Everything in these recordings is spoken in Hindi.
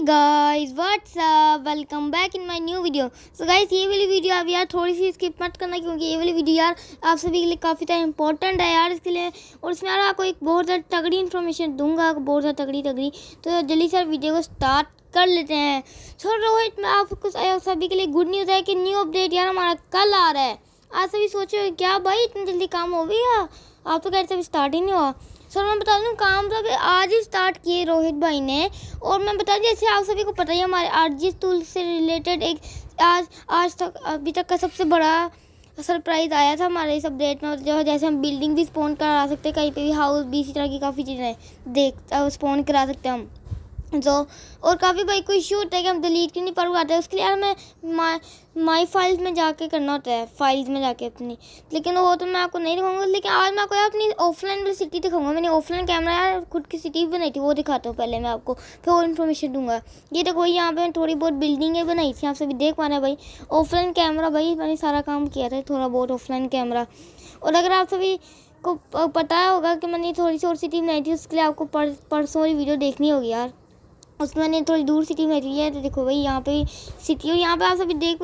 hey guys what's up welcome back in my new video so guys ये वाली वीडियो आप यार थोड़ी सी स्किप मत करना क्योंकि ये वाली वीडियो यार आप सभी के लिए काफ़ी ज़्यादा इंपॉर्टेंट है यार इसके लिए और इसमें यार आपको एक बहुत ज़्यादा तगड़ी इन्फॉर्मेशन दूंगा बहुत ज़्यादा तगड़ी तगड़ी तो जल्दी से वीडियो को स्टार्ट कर लेते हैं सो रोहित में आप कुछ सभी के लिए गुड न्यूज़ है कि न्यू अपडेट यार हमारा कल आ रहा है आज सभी सोचे क्या भाई इतना जल्दी काम हो गया आप तो कहते स्टार्ट ही नहीं हुआ सर मैं बता दूँ काम तो अभी आज ही स्टार्ट किए रोहित भाई ने और मैं बता जैसे आप सभी को पता ही हमारे आर टूल से रिलेटेड एक आज आज तक अभी तक का सबसे बड़ा सरप्राइज आया था हमारे इस अपडेट में जो जैसे हम बिल्डिंग भी स्पॉन करा सकते हैं कहीं पे भी हाउस भी इसी तरह की काफ़ी चीज़ें देख स्पॉन करा सकते हैं हम जो तो, और काफ़ी भाई कोई इशू होता है कि हम डिलीट क्यों नहीं पर पाते उसके लिए यार मैं माई माई फाइल्स में जाके करना होता है फाइल्स में जाके अपनी लेकिन वो तो मैं आपको नहीं दिखाऊंगा लेकिन आज मैं आपको यार अपनी ऑफलाइन वाली सिटी दिखाऊंगा मैंने ऑफलाइन कैमरा यार खुद की सिटी भी बनाई थी वो दिखाता हूँ पहले मैं आपको फिर और इन्फॉर्मेशन दूंगा ये देखो यहाँ पर थोड़ी बहुत बिल्डिंगें बनाई थी आप सभी देख पा रहे हैं भाई ऑफलाइन कैमरा भाई मैंने सारा काम किया था थोड़ा बहुत ऑफलाइन कैमरा और अगर आप सभी को पता होगा कि मैंने थोड़ी सी और सिटी बनाई थी उसके लिए आपको परसों वाली वीडियो देखनी होगी यार उसमें मैंने थोड़ी दूर सिटी में ली है तो देखो भाई यहाँ पे सिटी और यहाँ पे आप सभी देख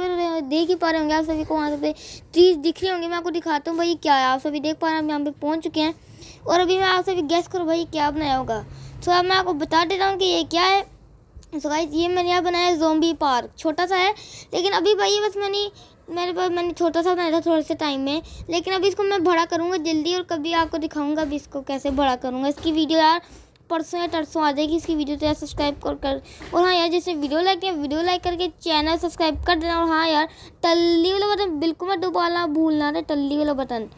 देख ही पा रहे होंगे आप सभी को वहाँ पे चीज़ दिख रही होंगी मैं आपको दिखाता हूँ भाई क्या है आप सभी देख पा रहे हैं हम यहाँ पे पहुँच चुके हैं और अभी मैं आप सभी गैस करूँ भाई क्या बनाया होगा तो अब मैं आपको बता देता हूँ कि ये क्या है सो गाइस ये मैंने यहाँ बनाया है जोम्बी पार्क छोटा सा है लेकिन अभी भाई बस मैंने मेरे पास मैंने छोटा सा बनाया था थोड़े से टाइम में लेकिन अभी इसको मैं बड़ा करूँगा जल्दी और कभी आपको दिखाऊँगा अभी इसको कैसे बड़ा करूँगा इसकी वीडियो यार परसों या तरसों आ जाएगी इसकी वीडियो तो यार सब्सक्राइब कर कर और हाँ यार जैसे वीडियो लाइक किया वीडियो लाइक करके चैनल सब्सक्राइब कर देना और हाँ यार टल्ली वाला बटन बिल्कुल मत डुबाना भूलना था टल्ली वाला बटन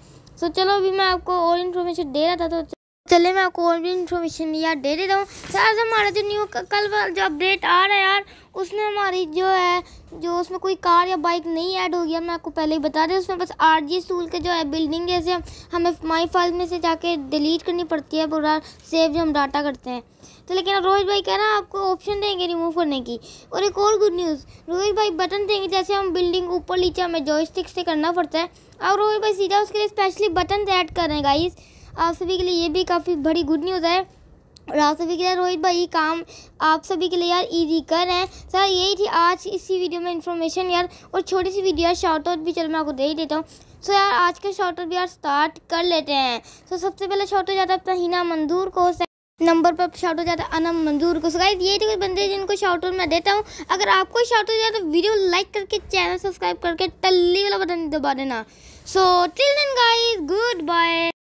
सो चलो अभी मैं आपको और इन्फॉर्मेशन दे रहा था तो चले मैं आपको और भी इन्फॉर्मेशन यार दे देता हूँ सर तो हमारा जो न्यू कल जो अपडेट आ रहा है यार उसमें हमारी जो है जो उसमें कोई कार या बाइक नहीं ऐड हो गया मैं आपको पहले ही बता दें उसमें बस आर जी स्कूल के जो है बिल्डिंग जैसे हमें माई फाइल में से जाके डिलीट करनी पड़ती है पूरा सेव जो हम डाटा करते हैं तो लेकिन रोहित भाई कह रहा आपको ऑप्शन देंगे रिमूव करने की और एक और गुड न्यूज़ रोहित भाई बटन देंगे जैसे हम बिल्डिंग ऊपर नीचे हमें जो से करना पड़ता है और रोहित भाई सीधा उसके लिए स्पेशली बटन ऐड करें गाइज़ आप सभी के लिए ये भी काफ़ी बड़ी गुड न्यूज़ है और आप सभी के लिए रोहित भाई काम आप सभी के लिए यार ईजी कर रहे हैं सर यही थी आज इसी वीडियो में इन्फॉर्मेशन यार और छोटी सी वीडियो शॉर्ट आउट भी चलो मैं आपको दे ही देता हूँ सो यार आज का शॉर्ट आउट भी यार स्टार्ट कर लेते हैं सो सबसे पहले शॉर्ट हो जाता है अपना हिना मंदूर को नंबर पर शॉर्ट हो जाता है अनम मंजूर को गाइस ये थे कुछ बंदे जिनको शॉर्ट आउट मैं देता हूँ अगर आपको शॉर्ट हो जाए तो वीडियो लाइक करके चैनल सब्सक्राइब करके टल्ली वाला बटन दबा देना so till then guys good bye